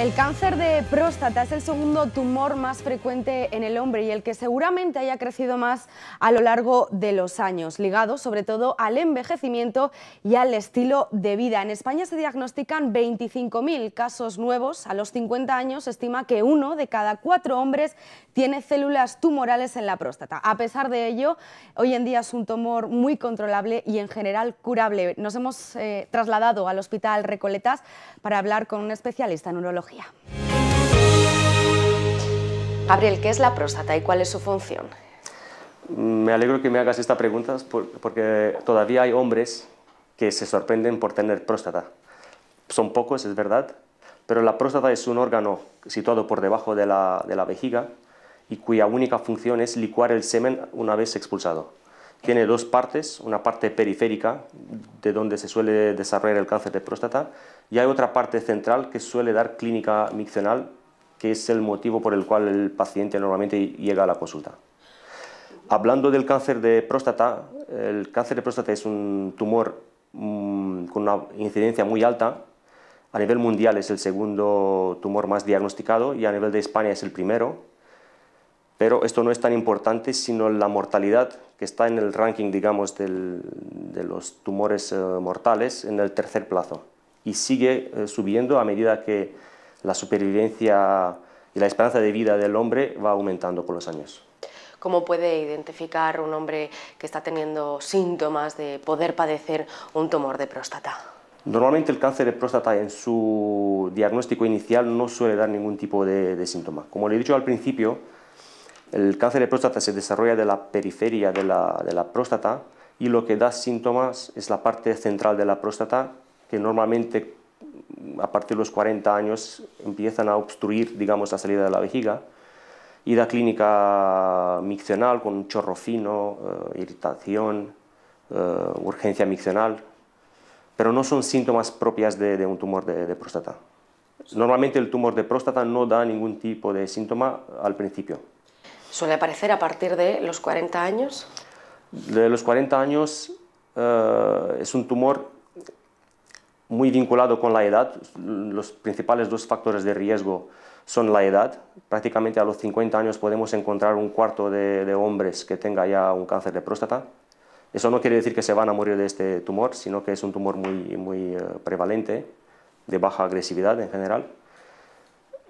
El cáncer de próstata es el segundo tumor más frecuente en el hombre y el que seguramente haya crecido más a lo largo de los años, ligado sobre todo al envejecimiento y al estilo de vida. En España se diagnostican 25.000 casos nuevos. A los 50 años se estima que uno de cada cuatro hombres tiene células tumorales en la próstata. A pesar de ello, hoy en día es un tumor muy controlable y en general curable. Nos hemos eh, trasladado al Hospital Recoletas para hablar con un especialista en urología Gabriel, ¿qué es la próstata y cuál es su función? Mm, me alegro que me hagas esta pregunta porque todavía hay hombres que se sorprenden por tener próstata. Son pocos, es verdad, pero la próstata es un órgano situado por debajo de la vejiga y cuya única función es licuar el semen una vez expulsado tiene dos partes, una parte periférica, de donde se suele desarrollar el cáncer de próstata, y hay otra parte central que suele dar clínica miccional, que es el motivo por el cual el paciente normalmente llega a la consulta. Hablando del cáncer de próstata, el cáncer de próstata es un tumor mm, con una incidencia muy alta. A nivel mundial es el segundo tumor más diagnosticado y a nivel de España es el primero pero esto no es tan importante sino la mortalidad que está en el ranking, digamos, de los tumores eh, mortales en el tercer plazo y sigue eh, subiendo a medida que la supervivencia y la esperanza de vida del hombre va aumentando con los años. ¿Cómo puede identificar un hombre que está teniendo síntomas de poder padecer un tumor de próstata? Normalmente el cáncer de próstata en su diagnóstico inicial no suele dar ningún tipo de, de síntoma. Como le he dicho al principio, el cáncer de próstata se desarrolla de la periferia de la, próstata y lo que da síntomas es la parte central de la próstata, que normalmente mm, a partir de los 40 años empiezan a obstruir, digamos, la salida de la vejiga. Y da clínica miccional con un chorro fino, eh, irritación, eh, urgencia miccional, pero no son síntomas propias de, un tumor de, próstata. Normalmente el tumor de próstata no da ningún tipo de síntoma al principio. ¿Suele aparecer a partir de los 40 años? De los 40 años eh, es un tumor muy vinculado con la edad. Los principales dos factores de riesgo son la edad. Prácticamente a los 50 años podemos encontrar un cuarto de, de hombres que tenga ya un cáncer de próstata. Eso no quiere decir que se van a morir de este tumor, sino que es un tumor muy, muy eh, prevalente, de baja agresividad en general.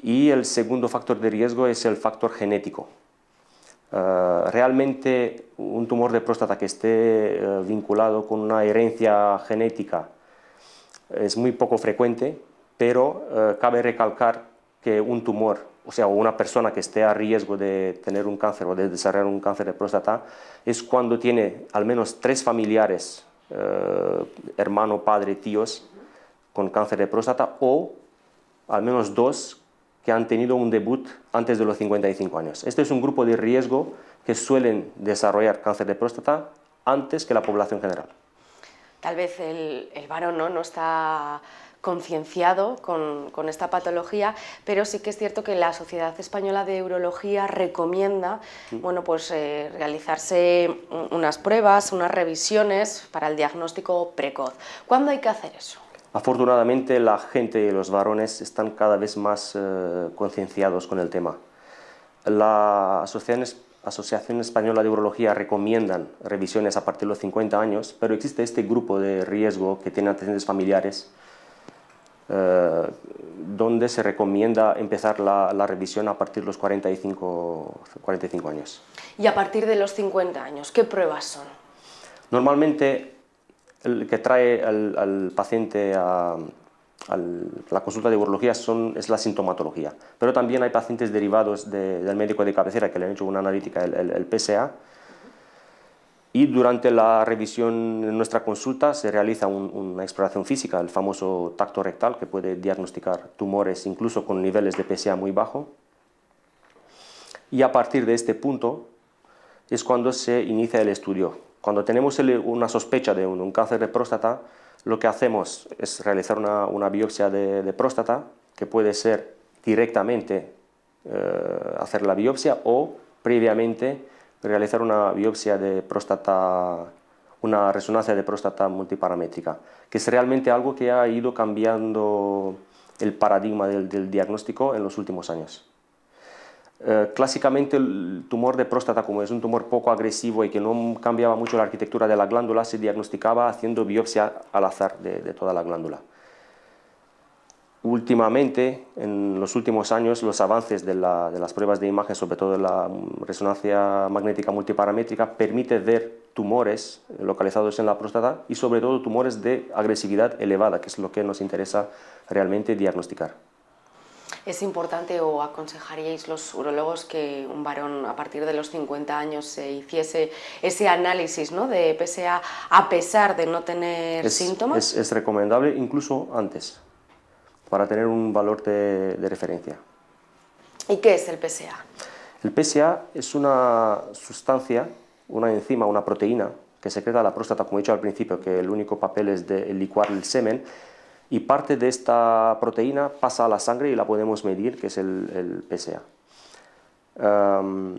Y el segundo factor de riesgo es el factor genético. Eh, realmente un tumor de próstata que esté eh, vinculado con una herencia genética es muy poco frecuente, pero eh, cabe recalcar que un tumor, o sea, una persona que esté a riesgo de tener un cáncer o de desarrollar un cáncer de próstata, es cuando tiene al menos tres familiares, hermano, padre, tíos, con cáncer de próstata o al menos dos han tenido un debut antes de los 55 años. Este es un grupo de riesgo que suelen desarrollar cáncer de próstata antes que la población general. Tal vez el, varón ¿no? está concienciado con, esta patología, pero sí que es cierto que la Sociedad Española de Urología recomienda mm. bueno, pues, eh, realizarse unas pruebas, unas revisiones para el diagnóstico precoz. ¿Cuándo hay que hacer eso? Afortunadamente la gente y los varones están cada vez más eh, concienciados con el tema. La Asociación, Española de Urología recomiendan revisiones a partir de los 50 años, pero existe este grupo de riesgo que tiene antecedentes familiares eh, donde se recomienda empezar la, revisión a partir de los 45, 45 años. ¿Y a partir de los 50 años qué pruebas son? Normalmente el que trae al, paciente a, la consulta de urología son, es la sintomatología. Pero también hay pacientes derivados del médico de cabecera que le han hecho una analítica, el, PSA, y durante la revisión en nuestra consulta se realiza una exploración física, el famoso tacto rectal, que puede diagnosticar tumores incluso con niveles de PSA muy bajo. Y a partir de este punto es cuando se inicia el estudio. Cuando tenemos una sospecha de un, cáncer de próstata, lo que hacemos es realizar una, biopsia de, próstata, que puede ser directamente eh, hacer la biopsia o previamente realizar una biopsia de próstata, una resonancia de próstata multiparamétrica, que es realmente algo que ha ido cambiando el paradigma del diagnóstico en los últimos años. Eh, clásicamente el tumor de próstata, como es un tumor poco agresivo y que no cambiaba mucho la arquitectura de la glándula, se diagnosticaba haciendo biopsia al azar de, toda la glándula. Últimamente, en los últimos años, los avances de, las pruebas de imagen, sobre todo la resonancia magnética multiparamétrica, permite ver tumores localizados en la próstata y sobre todo tumores de agresividad elevada, que es lo que nos interesa realmente diagnosticar. ¿Es importante o aconsejaríais los urologos que un varón a partir de los 50 años se hiciese ese análisis ¿no? de PSA a pesar de no tener síntomas? Es, recomendable incluso antes, para tener un valor de, de referencia. ¿Y qué es el PSA? El PSA es una sustancia, una enzima, una proteína que secreta la próstata, como he dicho al principio, que el único papel es de licuar el semen y parte de esta proteína pasa a la sangre y la podemos medir, que es el, PSA. Em,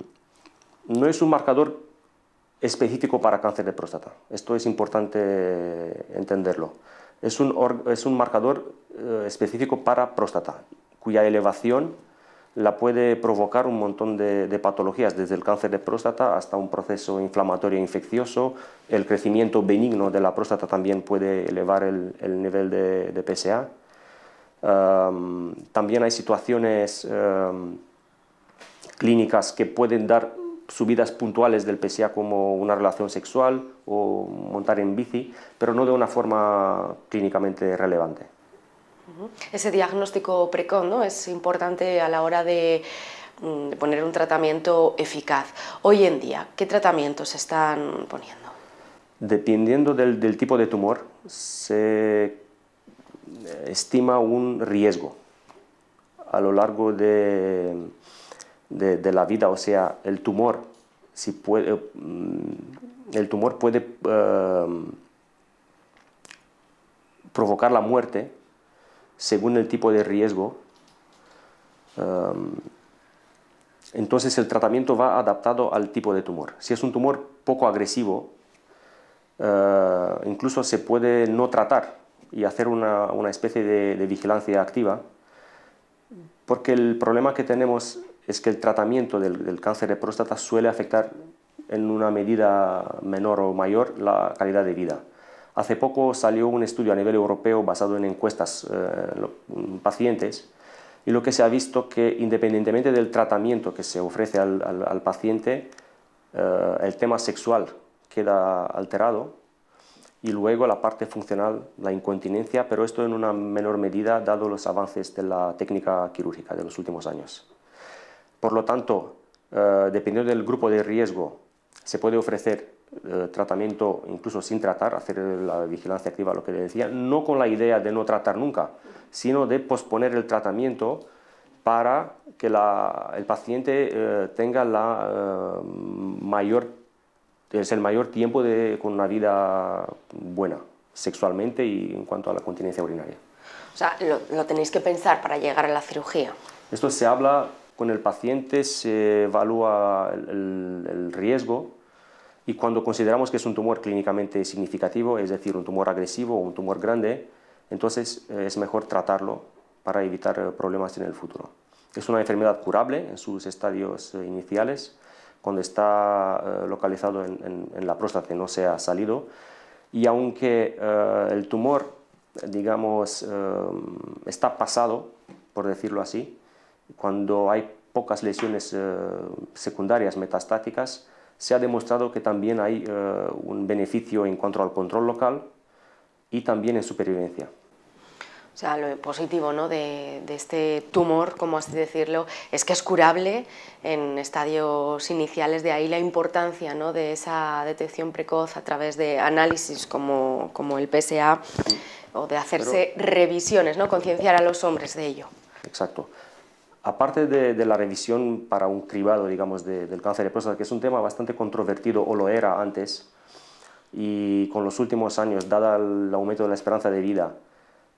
no es un marcador específico para cáncer de próstata, esto es importante entenderlo. Es un, un marcador eh, específico para próstata, cuya elevación la puede provocar un montón de, patologías, desde el cáncer de próstata hasta un proceso inflamatorio infeccioso. El crecimiento benigno de la próstata también puede elevar el, nivel de, PSA. también hay situaciones clínicas que pueden dar subidas puntuales del PSA como una relación sexual o montar en bici, pero no de una forma clínicamente relevante. Ese diagnóstico precoz es importante a la hora mm, de poner un tratamiento eficaz. Hoy en día, ¿qué tratamientos se están poniendo? Dependiendo del, tipo de tumor, se eh, estima un riesgo a lo largo de, la vida. O sea, el tumor, puede, eh, mm, el tumor puede eh, provocar la muerte según el tipo de riesgo. Um, entonces el tratamiento va adaptado al tipo de tumor. Si es un tumor poco agresivo, uh, incluso se puede no tratar y hacer una, especie de, vigilancia activa, porque el problema que tenemos es que el tratamiento del, cáncer de próstata suele afectar en una medida menor o mayor la calidad de vida. Hace poco salió un estudio a nivel europeo basado en encuestas eh, pacientes y lo que se ha visto que independientemente del tratamiento que se ofrece al, paciente, eh, el tema sexual queda alterado y luego la parte funcional, la incontinencia, pero esto en una menor medida dado los avances de la técnica quirúrgica de los últimos años. Por lo tanto, eh, dependiendo del grupo de riesgo, se puede ofrecer eh, tratamiento incluso sin tratar, hacer la vigilancia activa, lo que decía, no con la idea de no tratar nunca, sino de posponer el tratamiento para que el paciente eh, tenga la, eh, mayor, es el mayor tiempo de, con una vida buena sexualmente y en cuanto a la continencia urinaria. O sea, lo, tenéis que pensar para llegar a la cirugía. Esto se habla con el paciente, se evalúa el riesgo y cuando consideramos que es un tumor clínicamente significativo, es decir, un tumor agresivo o un tumor grande, entonces eh, es mejor tratarlo para evitar eh, problemas en el futuro. Es una enfermedad curable en sus estadios eh, iniciales, cuando está localizado en, la próstata y no se ha salido. Y aunque el tumor, digamos, está pasado, por decirlo así, cuando hay pocas lesiones secundarias metastáticas, se ha demostrado que también hay eh, un beneficio en cuanto al control local y también en supervivencia. O sea, lo positivo ¿no? de, este tumor, como así decirlo, es que es curable en estadios iniciales, de ahí la importancia ¿no? de esa detección precoz a través de análisis como, como el PSA o de hacerse revisiones, ¿no? concienciar a los hombres de ello. Exacto. Aparte de, la revisión para un cribado, digamos, del cáncer de próstata, que es un tema bastante controvertido, o lo era antes, y con los últimos años, dado el aumento de la esperanza de vida,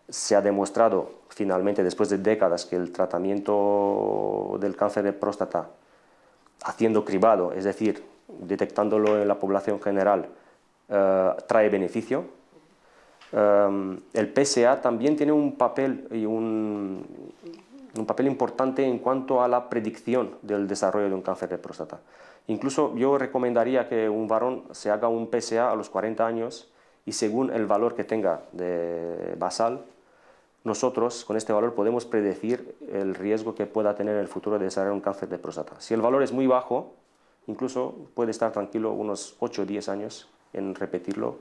se ha demostrado finalmente, después de décadas, que el tratamiento del cáncer de próstata, haciendo cribado, es decir, detectándolo en la población general, eh, trae beneficio. Eh, el PSA también tiene un papel y un, un papel importante en cuanto a la predicción del desarrollo de un cáncer de próstata. Incluso yo recomendaría que un varón se haga un PSA a los 40 años y según el valor que tenga de basal, nosotros con este valor podemos predecir el riesgo que pueda tener en el futuro de desarrollar un cáncer de próstata. Si el valor es muy bajo, incluso puede estar tranquilo unos 8 o 10 años en repetirlo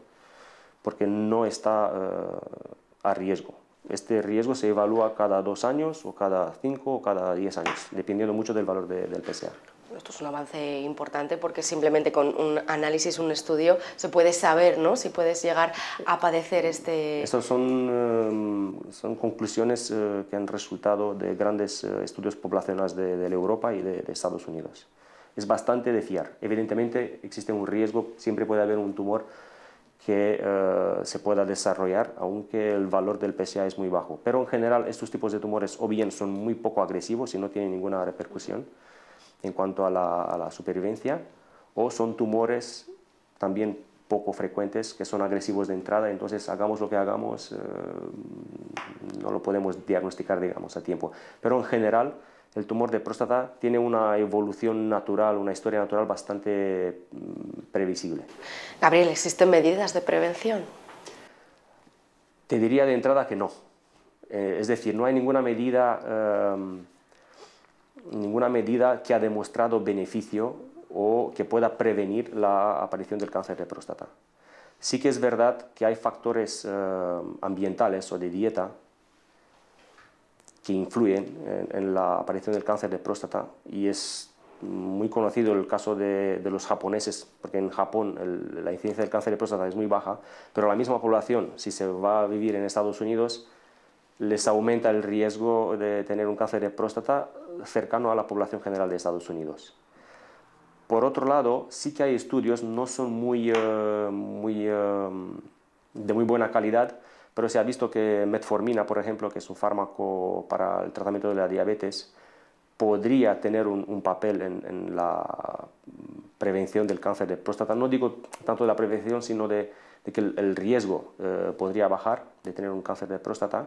porque no está eh, a riesgo. Este riesgo se evalúa cada dos años o cada cinco o cada diez años, dependiendo mucho del valor del PSA. Esto es un avance importante porque simplemente con un análisis, un estudio, se puede saber ¿no? si puedes llegar a padecer este... Estas son, eh, son conclusiones eh, que han resultado de grandes eh, estudios poblacionales de, Europa y de, de Estados Unidos. Es bastante de fiar. Evidentemente existe un riesgo, siempre puede haber un tumor que eh, se pueda desarrollar, aunque el valor del PSA es muy bajo. Pero en general estos tipos de tumores o bien son muy poco agresivos y no tienen ninguna repercusión en cuanto a la, supervivencia, o son tumores también poco frecuentes que son agresivos de entrada, entonces hagamos lo que hagamos, eh, no lo podemos diagnosticar digamos, a tiempo. Pero en general el tumor de próstata tiene una evolución natural, una historia natural bastante mm, previsible. Gabriel, ¿existen medidas de prevención? Te diría de entrada que no. Eh, es decir, no hay ninguna medida, em, ninguna medida que ha demostrado beneficio o que pueda prevenir la aparición del cáncer de próstata. Sí que es verdad que hay factores em, ambientales o de dieta que influyen en, la aparición del cáncer de próstata y es muy conocido el caso de, los japoneses, porque en Japón la incidencia del cáncer de próstata es muy baja, pero la misma población, si se va a vivir en Estados Unidos, les aumenta el riesgo de tener un cáncer de próstata cercano a la población general de Estados Unidos. Por otro lado, sí que hay estudios, no son muy, eh, muy, eh, de muy buena calidad, pero se ha visto que metformina, por ejemplo, que es un fármaco para el tratamiento de la diabetes, podría tener un, papel en, la prevención del cáncer de próstata. No digo tanto de la prevención, sino de, que el, riesgo eh, podría bajar de tener un cáncer de próstata.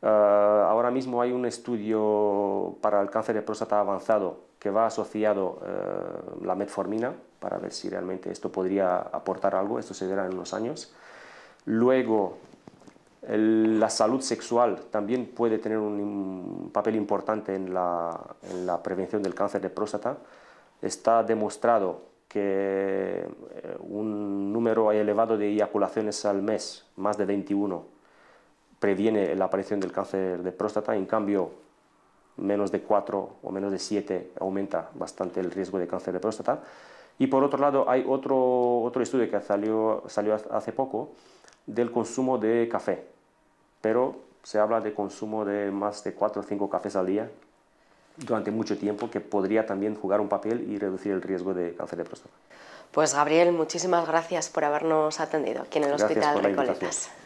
Eh, ahora mismo hay un estudio para el cáncer de próstata avanzado que va asociado a eh, la metformina para ver si realmente esto podría aportar algo. Esto se verá en unos años. Luego, la salud sexual también puede tener un, papel importante en la, prevención del cáncer de próstata. Está demostrado que eh, un número elevado de eyaculaciones al mes, más de 21, previene la aparición del cáncer de próstata. En cambio, menos de 4 o menos de 7 aumenta bastante el riesgo de cáncer de próstata. Y por otro lado, hay otro, estudio que salió hace poco, del consumo de café, pero se habla de consumo de más de 4 o 5 cafés al día durante mucho tiempo, que podría también jugar un papel y reducir el riesgo de cáncer de próstata. Pues Gabriel, muchísimas gracias por habernos atendido aquí en el hospital Hospital Recoletas.